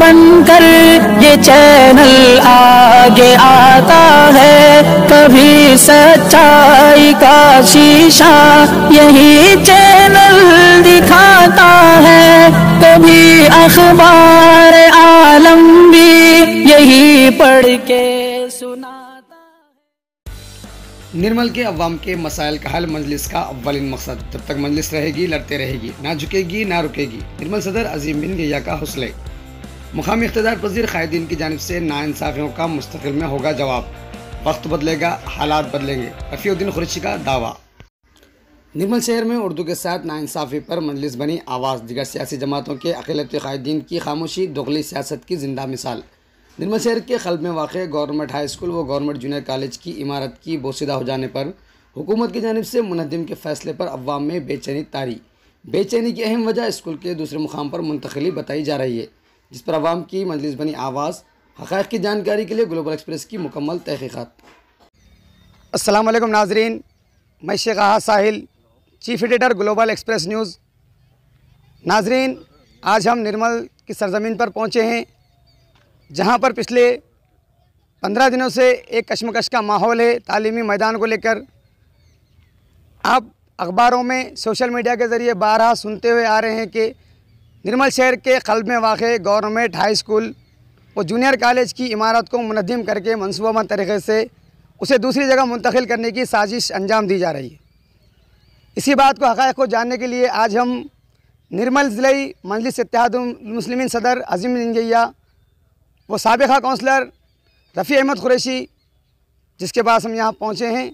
बनकर ये चैनल आगे आता है कभी सच्चाई का शीशा यही चैनल दिखाता है कभी अखबार आलम भी यही पढ़ के सुना निर्मल के अवाम के मसाइल का हल मजलिस का अव्वलिन मकसद जब तक मजलिस रहेगी लड़ते रहेगी ना झुकेगी ना रुकेगी निर्मल सदर अजीम बिन गैया का हौसले मुकामी इकतदार पजीर कायदीन की जानब से इंसाफियों का मुस्तकिल में होगा जवाब वक्त बदलेगा हालात बदलेंगे रफ़ीउद्दीन खुर्शी का दावा निर्मल शहर में उर्दू के साथ नासाफी पर मजलिस बनी आवाज़ दिगर सियासी जमातों के अखिलती तो कायदीन की खामोशी दुगली सियासत की जिंदा मिसाल निर्मल शहर के खल में वाक़ गवर्नमेंट हाई स्कूल व गवर्नमेंट जूनियर कॉलेज की इमारत की बोसीदा हो जाने पर हुकूमत की जानब से मुनदम के फैसले पर अवाम में बेचैनी तारी बेचैनी की अहम वजह स्कूल के दूसरे मुकाम पर मुंतकली बताई जा रही है जिस पर आवाम की मजलिस बनी आवाज़ हक़ की जानकारी के लिए ग्लोबल एक्सप्रेस की मुकम्मल तहकीक़ात असलम नाजरीन मैं Shaikh Sahil chief editor global express news नाजरीन आज हम निर्मल की सरजमीन पर पहुँचे हैं जहाँ पर पिछले पंद्रह दिनों से एक कशमकश का माहौल है तालीमी मैदान को लेकर आप अखबारों में सोशल मीडिया के ज़रिए बारह सुनते हुए आ रहे हैं कि निर्मल शहर के कल्ब में वाक़ गवर्नमेंट हाई स्कूल व जूनियर कॉलेज की इमारत को मनदम करके मनसूबा तरीके से उसे दूसरी जगह मुंतकिल करने की साजिश अंजाम दी जा रही है इसी बात को हक़ को जानने के लिए आज हम निर्मल ज़िले मजलिस मुस्लिम सदर अजीम नंगैया वो सबका कौंसलर रफ़ी अहमद क्रैशी जिसके पास हम यहाँ पहुँचे हैं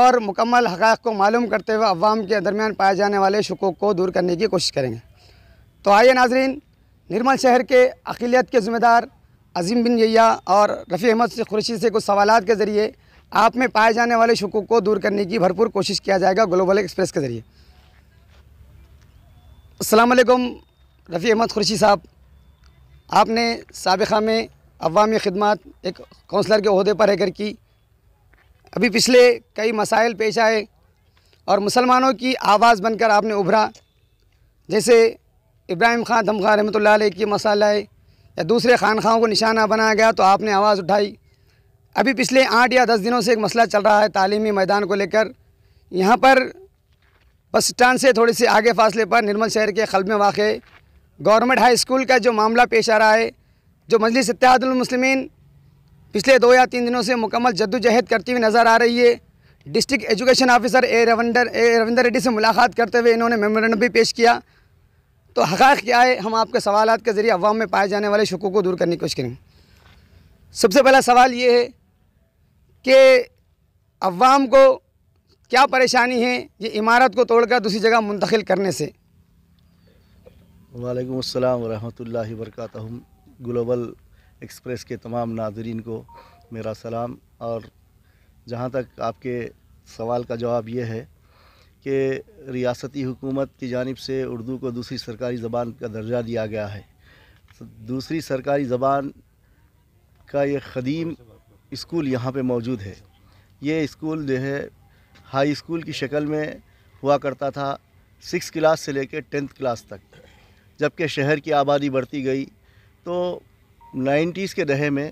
और मुकम्मल हक़ को मालूम करते हुए अवाम के दरमियान पाए जाने वाले शकूक को दूर करने की कोशिश करेंगे तो आइए नाजरीन निर्मल शहर के अखिलियत के ज़िम्मेदार अजीम बिन जैया और रफ़ी अहमद से खुर्शी से कुछ सवाल के ज़रिए आप में पाए जाने वाले शकूक को दूर करने की भरपूर कोशिश किया जाएगा ग्लोबल एक्सप्रेस के ज़रिए असलकम रफ़ी अहमद खुर्शी साहब आपने सबका में अवामी ख़दमत एक कौंसलर के अहदे पर रहकर की अभी पिछले कई मसाइल पेश आए और मुसलमानों की आवाज़ बनकर आपने उभरा जैसे इब्राहिम खान धमखा रहमत की मसाला या दूसरे खानखाओं को निशाना बनाया गया तो आपने आवाज़ उठाई अभी पिछले आठ या दस दिनों से एक मसला चल रहा है तालीमी मैदान को लेकर यहाँ पर बस स्टैंड से थोड़े से आगे फासले पर निर्मल शहर के खल में वाक़ गवर्नमेंट हाई स्कूल का जो मामला पेश आ रहा है जो मजलिस मुस्लिमीन पिछले दो या तीन दिनों से मुकम्मल जद्दोजहद करती हुई नज़र आ रही है district education officer A Ravinder A Ravinder Reddy से मुलाकात करते हुए इन्होंने मेमोरेंडम भी पेश किया तो हक़ क्या है हम आपके सवाल के ज़रिए अवाम में पाए जाने वाले शकों को दूर करने की कोशिश करेंगे सबसे पहला सवाल ये है कि अवाम को क्या परेशानी है ये इमारत को तोड़कर दूसरी जगह मुंतकिल करने से वालेकुम अस्सलाम वरहमतुल्लाहि वरकत ग्लोबल एक्सप्रेस के तमाम नाजरीन को मेरा सलाम और जहाँ तक आपके सवाल का जवाब ये है कि रियासती हुकूमत की जानब से उर्दू को दूसरी सरकारी ज़बान का दर्जा दिया गया है तो दूसरी सरकारी ज़बान का ये कदीम स्कूल यहाँ पे मौजूद है ये स्कूल जो है हाई स्कूल की शक्ल में हुआ करता था सिक्स क्लास से लेकर टेंथ क्लास तक जबकि शहर की आबादी बढ़ती गई तो नाइन्टीज़ के दहे में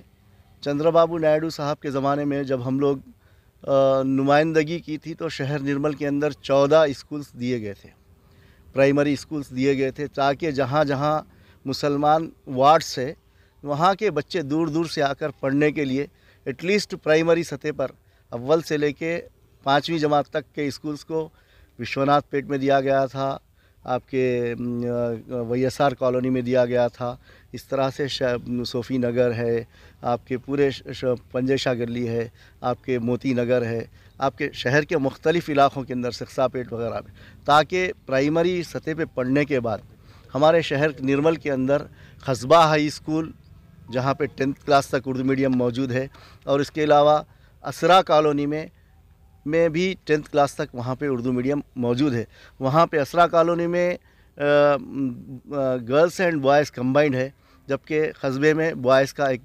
चंद्रबाबू नायडू साहब के ज़माने में जब हम लोग नुमाइंदगी की थी तो शहर निर्मल के अंदर चौदह स्कूल्स दिए गए थे प्राइमरी स्कूल्स दिए गए थे ताकि जहाँ जहाँ मुसलमान वार्ड्स है वहाँ के बच्चे दूर दूर से आकर पढ़ने के लिए एटलीस्ट प्राइमरी सतह पर अव्वल से लेके पाँचवीं जमात तक के स्कूल्स को विश्वनाथ पेट में दिया गया था आपके वाई एस आर कॉलोनी में दिया गया था इस तरह से सोफ़ी नगर है आपके पूरे पंजे शाह गली है आपके मोती नगर है आपके शहर के मुख्तलिफ़ इलाक़ों के अंदर पेट वगैरह में ताकि प्राइमरी सतह पे पढ़ने के बाद हमारे शहर निर्मल के अंदर खसबा हाई स्कूल जहाँ पे टेंथ क्लास तक उर्दू मीडियम मौजूद है और इसके अलावा असरा कॉलोनी में में भी टेंथ क्लास तक वहाँ पे उर्दू मीडियम मौजूद है वहाँ पे असरा कॉलोनी में गर्ल्स एंड बॉयज़ कंबाइंड है जबकि कस्बे में बॉयज़ का एक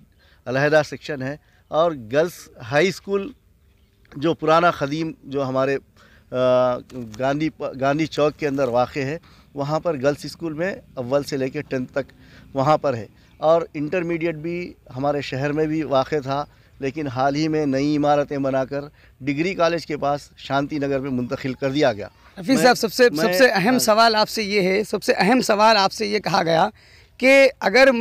अलहदा सेक्शन है और गर्ल्स हाई स्कूल जो पुराना कदीम जो हमारे गांधी गांधी चौक के अंदर वाक़ है वहाँ पर गर्ल्स स्कूल में अव्वल से लेकर टेंथ तक वहाँ पर है और इंटरमीडिएट भी हमारे शहर में भी वाक़ था लेकिन हाल ही में नई इमारतें बनाकर डिग्री कॉलेज के पास शांति नगर में मुंतकिल कर दिया गया रफी साहब सबसे सबसे अहम हाँ। सवाल आपसे ये है सबसे अहम सवाल आपसे ये कहा गया कि अगर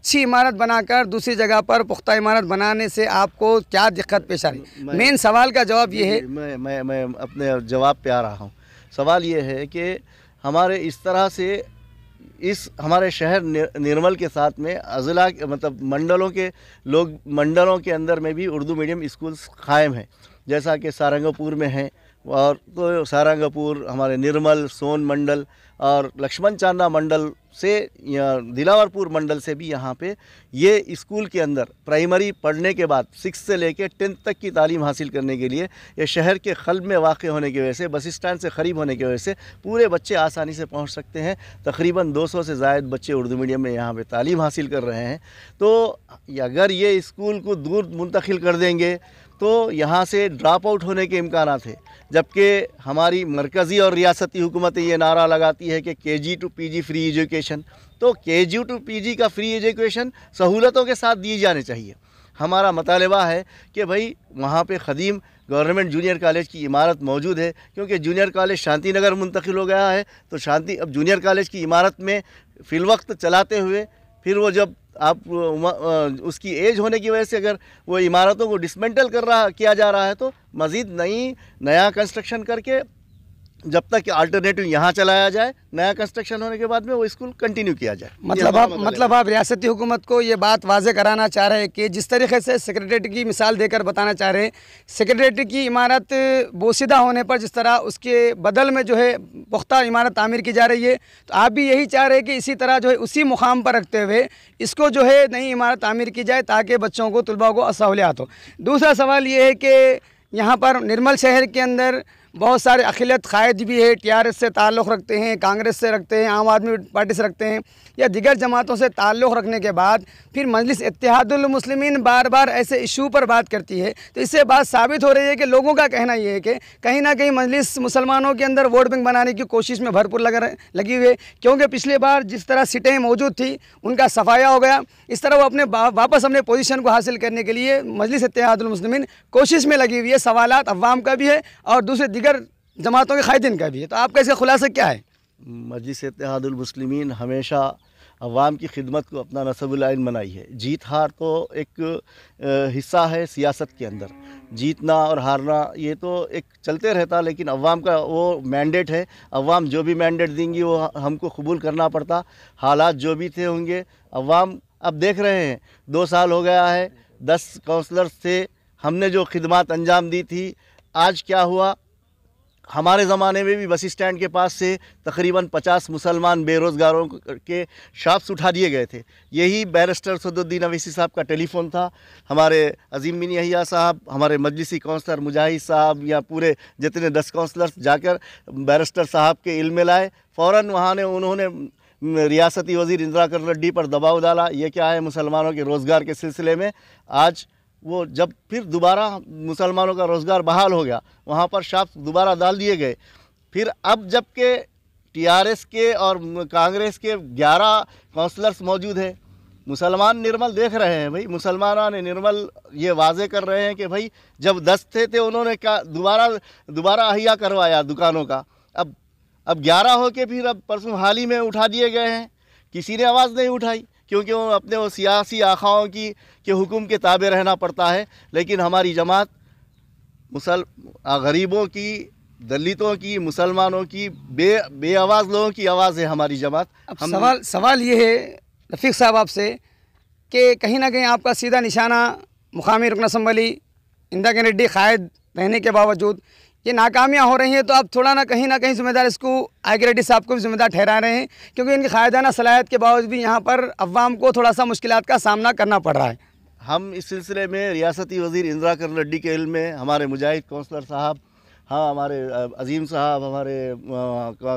अच्छी इमारत बनाकर दूसरी जगह पर पुख्ता इमारत बनाने से आपको क्या दिक्कत पेश आ रही मेन सवाल का जवाब ये है मैं मैं मैं अपने जवाब पे आ रहा हूँ सवाल ये है कि हमारे इस तरह से इस हमारे शहर निर्मल के साथ में अजला मतलब मंडलों के लोग मंडलों के अंदर में भी उर्दू मीडियम स्कूल्स कायम हैं जैसा कि सारंगपुर में हैं और तो सारंगपुर हमारे निर्मल सोन मंडल और लक्ष्मण चांदा मंडल से दिलावरपुर मंडल से भी यहाँ पे ये स्कूल के अंदर प्राइमरी पढ़ने के बाद सिक्स से कर टेंथ तक की तालीम हासिल करने के लिए ये शहर के खल्ब में वाक़ होने की वजह से बस स्टैंड से ख़रीब होने की वजह से पूरे बच्चे आसानी से पहुँच सकते हैं तकरीबन 200 से ज़ायद बच्चे उर्दू मीडियम में यहाँ पर तालीम हासिल कर रहे हैं तो अगर ये स्कूल को दूर मुंतकिल कर देंगे तो यहाँ से ड्रॉप आउट होने के इम्कान थे जबकि हमारी मरकज़ी और रियासती हुकूमतें ये नारा लगाती है कि K G to P G free education तो के जी टू पी जी का फ्री एजुकेशन सहूलतों के साथ दिए जाने चाहिए हमारा मतालबा है कि भाई वहाँ पर ख़दीम गवर्नमेंट जूनियर कॉलेज की इमारत मौजूद है क्योंकि जूनियर कॉलेज शांति नगर मुंतकिल हो गया है तो शांति अब जूनियर कॉलेज की इमारत में फ़िलवक्त चलाते हुए फिर वो जब आप उसकी एज होने की वजह से अगर वो इमारतों को डिसमेंटल कर रहा किया जा रहा है तो मज़ीद नई नया कंस्ट्रक्शन करके जब तक अल्टरनेटिव यहाँ चलाया जाए नया कंस्ट्रक्शन होने के बाद में वो स्कूल कंटिन्यू किया जाए मतलब आप मतलब आप रियासती हुकूमत को ये बात वाजे कराना चाह रहे हैं कि जिस तरीके से सेक्रेटरी की मिसाल देकर बताना चाह रहे हैं सेक्रेटरी की इमारत बोसीदा होने पर जिस तरह उसके बदल में जो है पुख्ता इमारत तमीर की जा रही है तो आप भी यही चाह रहे हैं कि इसी तरह जो है उसी मुकाम पर रखते हुए इसको जो है नई इमारत तमीर की जाए ताकि बच्चों को तलबा को असहूलियात हो दूसरा सवाल ये है कि यहाँ पर निर्मल शहर के अंदर बहुत सारे अखिलत कायद भी है टी से ताल्लुक़ रखते हैं कांग्रेस से रखते हैं आम आदमी पार्टी से रखते हैं या दिगर जमातों से ताल्लुक़ रखने के बाद फिर मजलिस इतिहादुलमसलिमिन बार बार ऐसे इशू पर बात करती है तो इससे बात साबित हो रही है कि लोगों का कहना यह है कि कहीं ना कहीं मजलिस मुसलमानों के अंदर वोट बैंक बनाने की कोशिश में भरपूर लग लगी हुई है क्योंकि पिछली बार जिस तरह सीटें मौजूद थी उनका सफाया हो गया इस तरह वो अपने वापस अपने पोजीशन को हासिल करने के लिए मजलिस इतिहादलमसलमिन कोशिश में लगी हुई है सवाल अवाम का भी है और दूसरे दिगर जमातों के क़ायदीन का भी है तो आपका इसका खुलासा क्या है मजलिस इतिहादुलमसलिमिन हमेशा अवाम की खिदमत को अपना नसबुलाइन बनाई है जीत हार तो एक हिस्सा है सियासत के अंदर जीतना और हारना ये तो एक चलते रहता लेकिन अवाम का वो मैंडेट है अवाम जो भी मैंडेट देंगी वो हमको कबूल करना पड़ता हालात जो भी थे होंगे अवाम अब देख रहे हैं दो साल हो गया है दस काउंसलर्स थे हमने जो खिदमत अंजाम दी थी आज क्या हुआ हमारे ज़माने में भी बस स्टैंड के पास से तकरीबन 50 मुसलमान बेरोज़गारों के शाप्स उठा दिए गए थे यही बैरिस्टर सदुद्दीन अवीसी साहब का टेलीफोन था हमारे अजीम बिन यहिया साहब हमारे मजलिसी कौंसलर मुजाहिद साहब या पूरे जितने दस कौंसलर्स जाकर बैरिस्टर साहब के इल्म लाए फ़ौर वहाँ ने उन्होंने रियासती वजीर इंदिरा कर रेड्डी पर दबाव डाला ये क्या है मुसलमानों के रोज़गार के सिलसिले में आज वो जब फिर दोबारा मुसलमानों का रोज़गार बहाल हो गया वहाँ पर शाफ्ट दोबारा डाल दिए गए फिर अब जब के टीआरएस के और कांग्रेस के 11 काउंसलर्स मौजूद हैं मुसलमान निर्मल देख रहे हैं भाई मुसलमान निर्मल ये वाजे कर रहे हैं कि भाई जब दस थे थे तो उन्होंने क्या दोबारा दोबारा अहिया करवाया दुकानों का अब अब ग्यारह हो के फिर अब परसों हाल ही में उठा दिए गए हैं किसी ने आवाज़ नहीं उठाई क्योंकि वो अपने वो सियासी आखाओं की के हुकुम के ताबे रहना पड़ता है लेकिन हमारी जमात मुसल गरीबों की दलितों की मुसलमानों की बे बे आवाज़ लोगों की आवाज़ है हमारी जमात हम सवाल सवाल ये है रफ़ीक साहब आपसे कि कहीं ना कहीं आपका सीधा निशाना मुकामी रुकन असम्बली इंदिरा रेड्डी कायद रहने के बावजूद ये नाकामियाँ हो रही हैं तो आप थोड़ा ना कहीं ना कहीं जिम्मेदार इसको आगे रेड्डी साहब को भी जिम्मेदार ठहरा रहे हैं क्योंकि इनकी खायदाना सलाहियत के बावजूद भी यहाँ पर अवाम को थोड़ा सा मुश्किल का सामना करना पड़ रहा है हम इस सिलसिले में रियासती वजीर इंदिरा कर रेड्डी के इल में हमारे मुजाहिद कौंसलर साहब हाँ हमारे अजीम साहब हमारे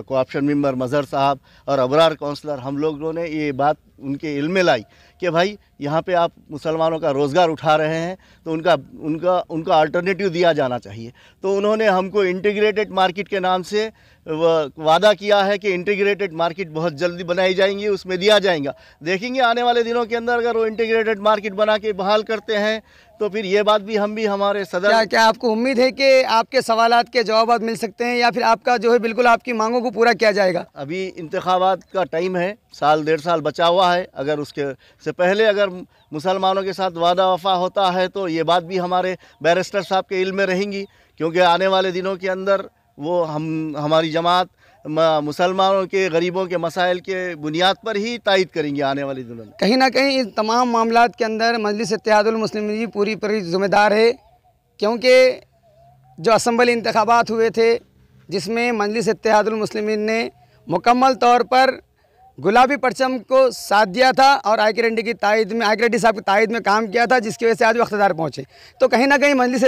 कोऑप्शन मेंबर मज़हर साहब और अबरार काउंसलर हम लोगों ने ये बात उनके इल्म में लाई कि भाई यहाँ पे आप मुसलमानों का रोज़गार उठा रहे हैं तो उनका उनका उनका अल्टरनेटिव दिया जाना चाहिए तो उन्होंने हमको इंटीग्रेटेड मार्केट के नाम से वादा किया है कि इंटीग्रेटेड मार्केट बहुत जल्दी बनाई जाएंगी उसमें दिया जाएगा देखेंगे आने वाले दिनों के अंदर अगर वो इंटीग्रेटेड मार्केट बना के बहाल करते हैं तो फिर ये बात भी हम भी हमारे सदर क्या क्या आपको उम्मीद है कि आपके सवाल के जवाब मिल सकते हैं या फिर आपका जो है बिल्कुल आपकी मांगों को पूरा किया जाएगा अभी इंतबात का टाइम है साल डेढ़ साल बचा हुआ है अगर उसके से पहले अगर मुसलमानों के साथ वादा वफा होता है तो ये बात भी हमारे बैरिस्टर साहब के इल में रहेंगी क्योंकि आने वाले दिनों के अंदर वो हम हमारी जमात मुसलमानों के गरीबों के मसाइल के बुनियाद पर ही तायद करेंगे आने वाली दिनों में कहीं ना कहीं इन तमाम मामला के अंदर मजलिस इतिहादुलमसलिम जी पूरी पूरी जिम्मेदार है क्योंकि जो असम्बली इंतबात हुए थे जिसमें मजलिस इतिहादुलमसलिम ने मुकम्मल तौर पर गुलाबी परचम को साथ दिया था और आई के की तायद में के रेड्डी साहब की तायद में काम किया था जिसकी वजह से आज वो अख्तार पहुँचे तो कहीं ना कहीं मजलिस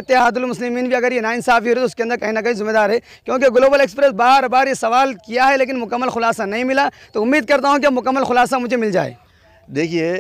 मुस्लिमीन भी अगर ये नाइंसाफ़ी हो रही तो उसके अंदर कहीं ना कहीं जिम्मेदार है क्योंकि ग्लोबल एक्सप्रेस बार बार ये सवाल किया है लेकिन मुकमल खुलासा नहीं मिला तो उम्मीद करता हूँ कि मुकमल खुलासा मुझे मिल जाए देखिए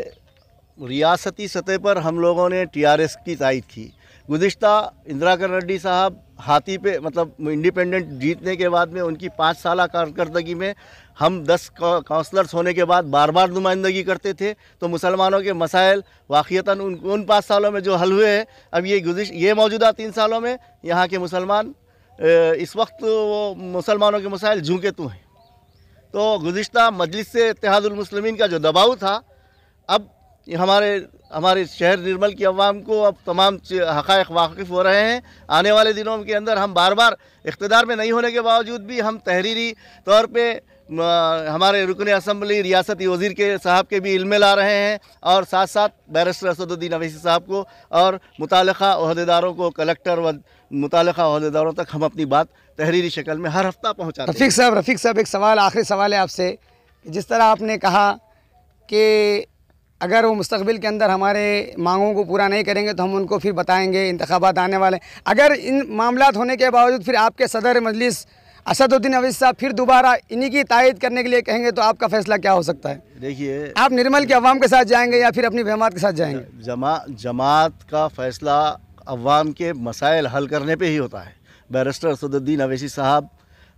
रियासती सतह पर हम लोगों ने टी की तायद की गुज्त कर रेड्डी साहब हाथी पे मतलब इंडिपेंडेंट जीतने के बाद में उनकी पाँच साल कारदगी में हम दस काउंसलर्स होने के बाद बार बार नुमाइंदगी करते थे तो मुसलमानों के मसाइल वाक़ता उन उन पाँच सालों में जो हल हुए हैं अब ये गुजश ये मौजूदा तीन सालों में यहाँ के मुसलमान इस वक्त वो मुसलमानों के मसाइल झूके तो हैं तो गुज्त मजलिस इतिहादुलमसलमिन का जो दबाव था अब हमारे हमारे शहर निर्मल की अवाम को अब तमाम हक़ वाकिफ़ हो रहे हैं आने वाले दिनों के अंदर हम बार बार इकतदार में नहीं होने के बावजूद भी हम तहरीरी तौर पर हमारे रुकन असम्बली रियासती वजीर के साहब के भी इल्म ला रहे हैं और साथ साथ बैरिस्टर असदुद्दीन अवैसी साहब को और मुतलदारों अहदेदारों को कलेक्टर व मुतलदारों तक हम अपनी बात तहरीरी शक्ल में हर हफ्ता पहुँचा रफीक साहब रफीक साहब एक सवाल आखिरी सवाल है आपसे जिस तरह आपने कहा कि अगर वो मुस्तबिल के अंदर हमारे मांगों को पूरा नहीं करेंगे तो हम उनको फिर बताएंगे इंतबात आने वाले अगर इन मामला होने के बावजूद फिर आपके सदर मजलिस असदुद्दीन अवैस साहब फिर दोबारा इन्हीं की तायद करने के लिए कहेंगे तो आपका फैसला क्या हो सकता है देखिए आप निर्मल के अवाम के साथ जाएंगे या फिर अपनी वहमात के साथ जाएंगे जमा जमात का फैसला अवाम के मसाइल हल करने पे ही होता है बैरिस्टर असदुद्दीन अवैसी साहब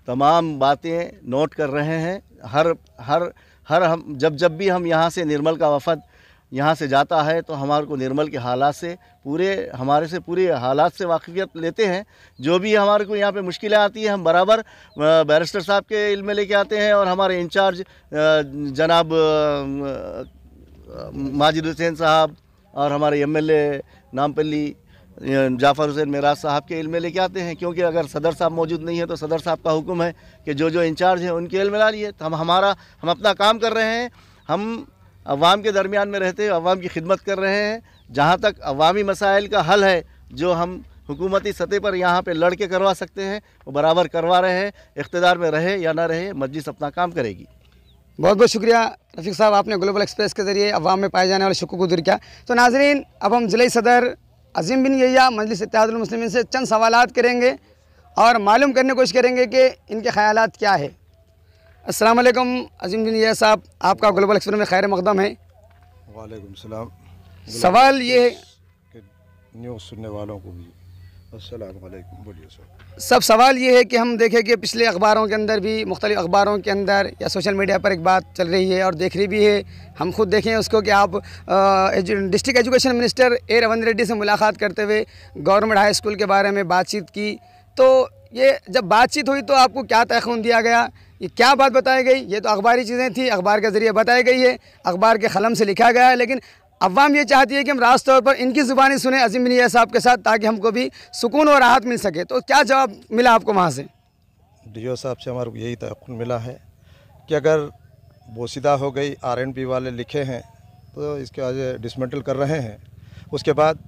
तमाम बातें नोट कर रहे हैं हर हर हर हम जब जब भी हम यहाँ से निर्मल का वफद यहाँ से जाता है तो हमारे को निर्मल के हालात से पूरे हमारे से पूरे हालात से वाकफियत लेते हैं जो भी हमारे को यहाँ पे मुश्किलें आती हैं हम बराबर बैरिस्टर साहब के इल में लेके आते हैं और हमारे इंचार्ज जनाब माजिद हुसैन साहब और हमारे एम एल नामपल्ली जाफ़र हुसैन मेराज साहब के इल्म में लेके आते हैं क्योंकि अगर सदर साहब मौजूद नहीं है तो सदर साहब का हुक्म है कि जो जो इंचार्ज हैं उनके इल में ला लिए तो हम हमारा हम अपना काम कर रहे हैं हम अवाम के दरमियान में रहते हुए अवाम की खिदमत कर रहे हैं जहाँ तक अवामी मसाइल का हल है जो हम हुकूमती सतह पर यहाँ पर लड़ के करवा सकते हैं वो बराबर करवा रहे हैं इकतदार में रहे या ना रहे मस्जिद अपना काम करेगी बहुत बहुत शुक्रिया रफीक साहब आपने ग्लोबल एक्सप्रेस के ज़रिए अवाम में पाए जाने वाले शकू को दूर किया तो नाजरीन अब हम ज़िले सदर अजीम बिन यैया मजलिस इतिहादमसलिम से चंद सवाल करेंगे और मालूम करने की कोशिश करेंगे कि इनके ख्याल क्या है अस्सलाम वालेकुम अजीम बिन यह साहब आपका ग्लोबल एक्सप्रेस में खैर मकदम है वालेकुम सलाम सवाल ये है न्यूज़ सुनने वालों को भी वालेकुम बोलिए सर सब सवाल ये है कि हम देखें कि पिछले अखबारों के अंदर भी मुख्तलिफ अखबारों के अंदर या सोशल मीडिया पर एक बात चल रही है और देख रही भी है हम खुद देखें उसको कि आप district education minister A Ravindra Reddy से मुलाकात करते हुए गवर्नमेंट हाई स्कूल के बारे में बातचीत की तो ये जब बातचीत हुई तो आपको क्या तयन दिया गया ये क्या बात बताई गई ये तो अखबारी चीज़ें थी अखबार के ज़रिए बताई गई है अखबार के कलम से लिखा गया है लेकिन अवाम ये चाहती है कि हम रास्त तौर पर इनकी ज़ुबानी सुने अजीम मिया साहब के साथ ताकि हमको भी सुकून और राहत मिल सके तो क्या जवाब मिला आपको वहाँ से डी साहब से हमारे यही तक मिला है कि अगर बोसीदा हो गई आर एन पी वाले लिखे हैं तो इसके वजह डिसमेंटल कर रहे हैं उसके बाद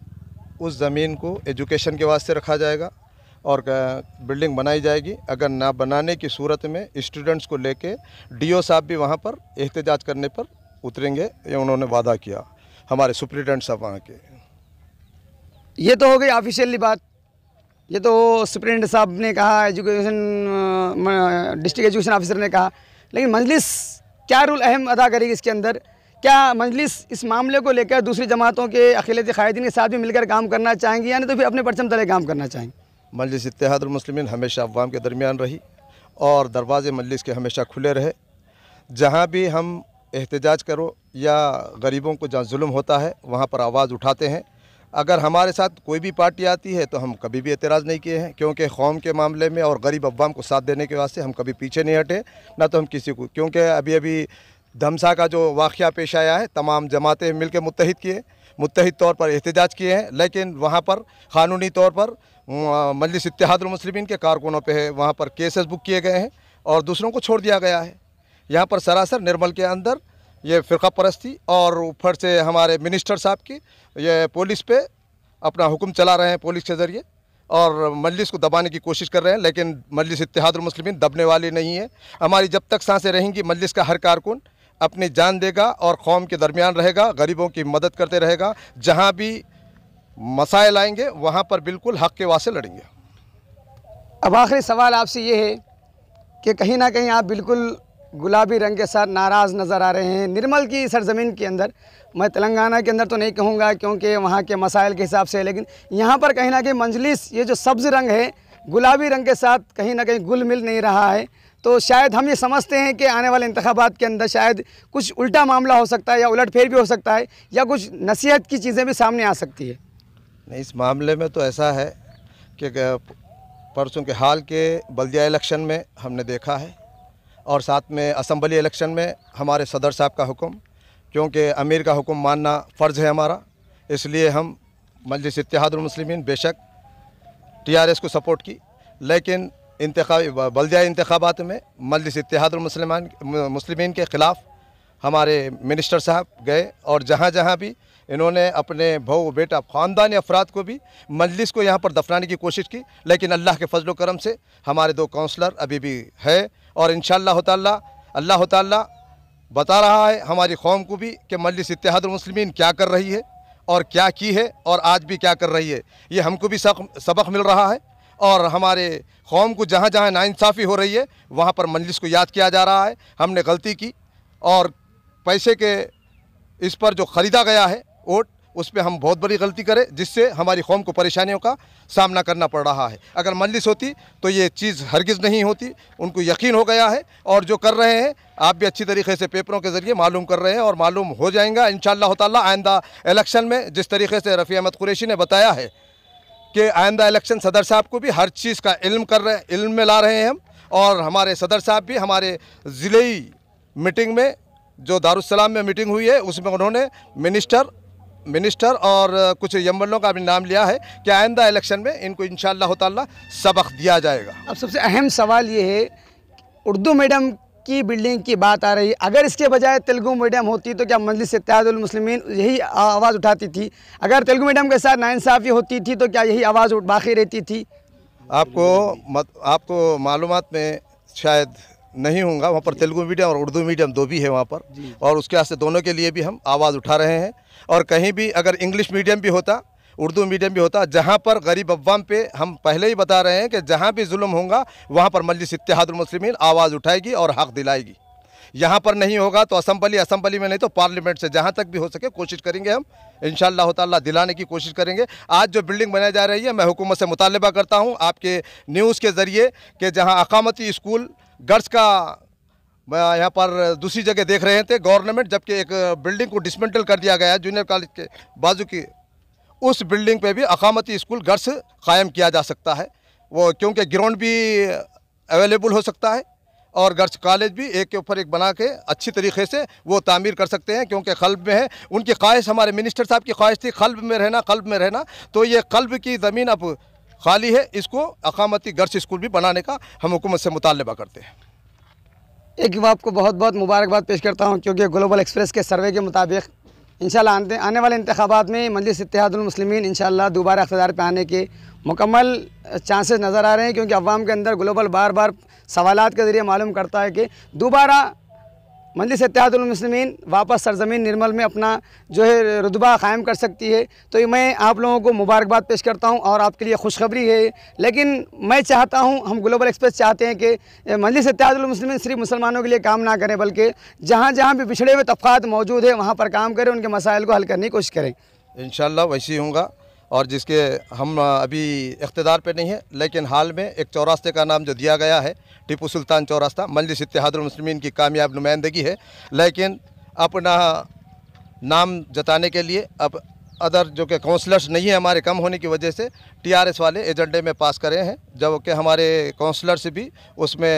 उस ज़मीन को एजुकेशन के वास्ते रखा जाएगा और बिल्डिंग बनाई जाएगी अगर ना बनाने की सूरत में स्टूडेंट्स को लेके डीओ साहब भी वहाँ पर एहतजाज करने पर उतरेंगे ये उन्होंने वादा किया हमारे सुप्रिटेंडेंट साहब वहाँ के ये तो हो गई ऑफिशियली बात ये तो सुप्रिटेंडेंट साहब ने कहा एजुकेशन डिस्ट्रिक्ट एजुकेशन ऑफिसर ने कहा लेकिन मजलिस क्या रोल अहम अदा करेगी इसके अंदर क्या मजलिस इस मामले को लेकर दूसरी जमातों के अखिलती कायदीन के साथ भी मिलकर काम करना चाहेंगे यानी तो फिर अपने परचम तले काम करना चाहेंगे मजलिस इतिहादमसलिमिन हमेशा अवाम के दरमियान रही और दरवाज़े मजलिस के हमेशा खुले रहे जहाँ भी हम एहतजाज करो या गरीबों को जहाँ म होता है वहाँ पर आवाज़ उठाते हैं अगर हमारे साथ कोई भी पार्टी आती है तो हम कभी भी एतराज़ नहीं किए हैं क्योंकि कौम के मामले में और गरीब अवाम को साथ देने के वास्ते हम कभी पीछे नहीं हटे ना तो हम किसी को क्योंकि अभी अभी धमसा का जो वाक़ पेश आया है तमाम जमातें मिलकर मुतहद किए मुतहद तौर पर एहतजाज किए हैं लेकिन वहाँ पर क़ानूनी तौर पर मजलिस इतिहादमसलिमिन के कारकुनों पर है वहाँ पर केसेस बुक किए गए हैं और दूसरों को छोड़ दिया गया है यहाँ पर सरासर निर्मल के अंदर ये फ़िरका परस्ती और ऊपर से हमारे मिनिस्टर साहब की ये पुलिस पे अपना हुक्म चला रहे हैं पुलिस के ज़रिए और मजलिस को दबाने की कोशिश कर रहे हैं लेकिन मजलिस इतिहादमसलिमिन दबने वाली नहीं है हमारी जब तक सांसें रहेंगी मजलिस का हर कारकुन अपनी जान देगा और कौम के दरमियान रहेगा गरीबों की मदद करते रहेगा जहाँ भी मसाइल आएंगे वहाँ पर बिल्कुल हक के वास्ते लड़ेंगे अब आखिरी सवाल आपसे ये है कि कहीं ना कहीं आप बिल्कुल गुलाबी रंग के साथ नाराज़ नज़र आ रहे हैं निर्मल की सरजमीन के अंदर मैं तेलंगाना के अंदर तो नहीं कहूँगा क्योंकि वहाँ के मसाइल के हिसाब से लेकिन यहाँ पर कहीं ना कहीं मंजलिस ये जो सब्ज़ रंग है गुलाबी रंग के साथ कहीं ना कहीं गुल मिल नहीं रहा है तो शायद हम ये समझते हैं कि आने वाले इंतबात के अंदर शायद कुछ उल्टा मामला हो सकता है या उलटफेर भी हो सकता है या कुछ नसीहत की चीज़ें भी सामने आ सकती है नहीं इस मामले में तो ऐसा है कि परसों के हाल के बल्दिया इलेक्शन में हमने देखा है और साथ में असम्बली इलेक्शन में हमारे सदर साहब का हुक्म क्योंकि अमीर का हुक्म मानना फ़र्ज़ है हमारा इसलिए हम मजलिस इतिहादमसलिमिन बेशक टीआरएस को सपोर्ट की लेकिन बल्दिया इंतबात में मजलिस इतिहादमसलिमान मुस्लिम के ख़िलाफ़ हमारे मिनिस्टर साहब गए और जहाँ जहाँ भी इन्होंने अपने भाव बेटा ख़ानदानी अफराद को भी मजलिस को यहाँ पर दफनाने की कोशिश की लेकिन अल्लाह के फजल करम से हमारे दो काउंसलर अभी भी है और इन ताला अल्लाह ताला बता रहा है हमारी कौम को भी कि मजलिस इतिहादमसलम क्या कर रही है और क्या की है और आज भी क्या कर रही है ये हमको भी सबक मिल रहा है और हमारे कौम को जहाँ जहाँ नाइंसाफ़ी हो रही है वहाँ पर मजलिस को याद किया जा रहा है हमने गलती की और पैसे के इस पर जो ख़रीदा गया है वोट उस पर हम बहुत बड़ी गलती करें जिससे हमारी कौम को परेशानियों का सामना करना पड़ रहा है अगर मजलिस होती तो ये चीज़ हरगिज़ नहीं होती उनको यकीन हो गया है और जो कर रहे हैं आप भी अच्छी तरीके से पेपरों के ज़रिए मालूम कर रहे हैं और मालूम हो जाएगा इन शह आइंदा इलेक्शन में जिस तरीके से रफ़ी अहमद कुरेशी ने बताया है कि आइंदा इलेक्शन सदर साहब को भी हर चीज़ का इल्म कर रहे इल्म में ला रहे हैं हम और हमारे सदर साहब भी हमारे ज़िले मीटिंग में जो दारुसलाम में मीटिंग हुई है उसमें उन्होंने मिनिस्टर मिनिस्टर और कुछ यमलों का भी नाम लिया है कि आइंदा इलेक्शन में इनको इन शह सबक दिया जाएगा अब सबसे अहम सवाल ये है उर्दू मीडियम की बिल्डिंग की बात आ रही है अगर इसके बजाय तेलुगु मीडियम होती तो क्या मजलिस मुस्लिमीन यही आवाज़ उठाती थी अगर तेलुगु मीडियम के साथ नाइंसाफ़ी होती थी तो क्या यही आवाज़ बाकी रहती थी आपको मत, आपको मालूम में शायद नहीं होगा वहाँ पर तेलुगु मीडियम और उर्दू मीडियम दो भी है वहाँ पर और उसके वास्ते दोनों के लिए भी हम आवाज़ उठा रहे हैं और कहीं भी अगर इंग्लिश मीडियम भी होता उर्दू मीडियम भी होता जहाँ पर गरीब अवाम पे हम पहले ही बता रहे हैं कि जहाँ भी जुल्म होगा वहाँ पर मजलिस इतिहादमसलिम आवाज़ उठाएगी और हक़ दिलाएगी यहाँ पर नहीं होगा तो असम्बली असम्बली में नहीं तो पार्लियामेंट से जहाँ तक भी हो सके कोशिश करेंगे हम इन ताला दिलाने की कोशिश करेंगे आज जो बिल्डिंग बनाई जा रही है मैं हुकूमत से मुतालबा करता हूँ आपके न्यूज़ के ज़रिए कि जहाँ अकामती स्कूल गर्स का यहाँ पर दूसरी जगह देख रहे थे गवर्नमेंट जबकि एक बिल्डिंग को डिसमेंटल कर दिया गया है जूनियर कॉलेज के बाजू की उस बिल्डिंग पे भी अकामती स्कूल गर्स कायम किया जा सकता है वो क्योंकि ग्राउंड भी अवेलेबल हो सकता है और गर्ल्स कॉलेज भी एक के ऊपर एक बना के अच्छी तरीके से वो तामीर कर सकते हैं क्योंकि कल्ब में है उनकी ख्वाहिश हमारे मिनिस्टर साहब की ख्वाहिश थी कल्ब में रहना कल्ब में रहना तो ये कल्ब की ज़मीन अब खाली है इसको अकामती गर्ल्स स्कूल भी बनाने का हम हुकूमत से मुतालबा करते हैं एक बार आपको बहुत बहुत मुबारकबाद पेश करता हूँ क्योंकि ग्लोबल एक्सप्रेस के सर्वे के मुताबिक इन आने वाले इंतबात में मजलिस इतिहादमसलम इन दोबारा अखदार पर आने के मुकम्मल चांसेस नज़र आ रहे हैं क्योंकि अवाम के अंदर ग्लोबल बार बार सवालत के ज़रिए मालूम करता है कि दोबारा मंदिर सत्यातुलमसलमिन वापस सरजमीन निर्मल में अपना जो है रुतबा क़ायम कर सकती है तो मैं आप लोगों को मुबारकबाद पेश करता हूँ और आपके लिए खुशखबरी है लेकिन मैं चाहता हूँ हम ग्लोबल एक्सप्रेस चाहते हैं कि मंदिर सत्यातुलमसलमिन सिर्फ मुसलमानों के लिए काम ना करें बल्कि जहाँ जहाँ भी पिछड़े हुए तबक़ात मौजूद है वहाँ पर काम करें उनके मसाइल को हल करने की कोशिश करें इन वैसे ही होगा और जिसके हम अभी इकतदार पे नहीं है लेकिन हाल में एक चौरास्ते का नाम जो दिया गया है टीपू सुल्तान चौरास्ता मजलिस इतिहादमसलमिन की कामयाब नुमाइंदगी है लेकिन अपना नाम जताने के लिए अब अदर जो कि काउंसलर्स नहीं है हमारे कम होने की वजह से टीआरएस वाले एजेंडे में पास करे हैं जबकि हमारे काउंसलर्स भी उसमें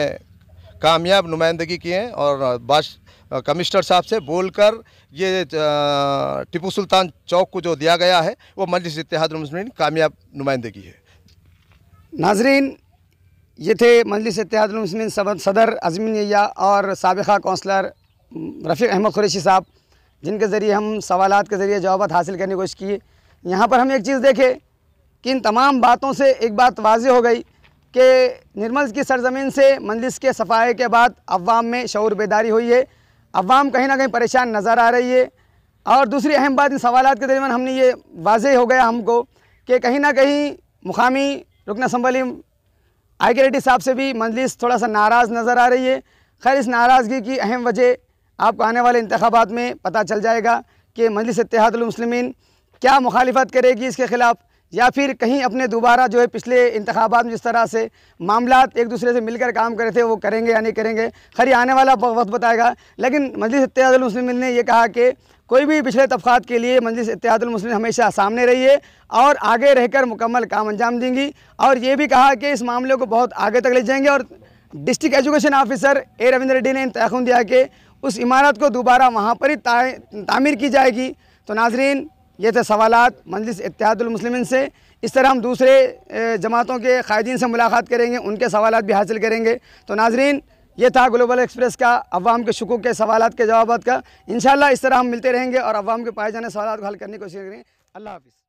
कामयाब नुमाइंदगी किए हैं और बाश कमिश्नर साहब से बोलकर ये टिपू सुल्तान चौक को जो दिया गया है वो मजलिस इतिहाद कामयाब नुमाइंदगी है नाजरीन ये थे मजलिस इतिहाद सदर अजमिन या और सबक़ा कौंसलर रफ़ी अहमद कुरेशी साहब जिनके ज़रिए हम सवाल के ज़रिए जवाब हासिल करने की कोशिश की यहाँ पर हम एक चीज़ देखें कि इन तमाम बातों से एक बात वाज हो गई कि निर्मल की सरजमीन से मंदिस के सफ़ाए के बाद अवाम में शौर बेदारी हुई है अवाम कहीं ना कहीं परेशान नज़र आ रही है और दूसरी अहम बात इन सवाल के दरमियान हमने ये वाज हो गया हमको कि कहीं ना कहीं मुकामी रुकन असम्बली आई के साहब से भी मजलिस थोड़ा सा नाराज़ नज़र आ रही है खैर इस नाराज़गी की अहम वजह आपको आने वाले इंतबात में पता चल जाएगा कि मजलिस इतिहादमसलमिन क्या मुखालफत करेगी इसके ख़िलाफ़ या फिर कहीं अपने दोबारा जो है पिछले इंतबात में जिस तरह से मामला एक दूसरे से मिलकर काम करे थे वो करेंगे या नहीं करेंगे खरी आने वाला वक्त बताएगा लेकिन मजलिस इत्यादलमसलिमिन ने यह कहा कि कोई भी पिछले तबक़ात के लिए मजलिस इत्यादलमसलिम हमेशा सामने रही है और आगे रहकर मुकम्मल काम अंजाम देंगी और ये भी कहा कि इस मामले को बहुत आगे तक ले जाएंगे और district education officer A Ravindra Reddy ने तयन दिया कि उस इमारत को दोबारा वहाँ पर ही तामीर की जाएगी तो नाजरीन ये थे सवाल मजलिस इतिहादुलमसलिमिन से इस तरह हम दूसरे जमातों के क़ायदीन से मुलाकात करेंगे उनके सवाल भी हासिल करेंगे तो नाजरीन ये था ग्लोबल एक्सप्रेस का अवाम के शकूक के सवाल के जवाब का इन इस तरह हम मिलते रहेंगे और अवाम के पाए जाने सवाल को हल करने की कोशिश करेंगे अल्लाह हाफिज़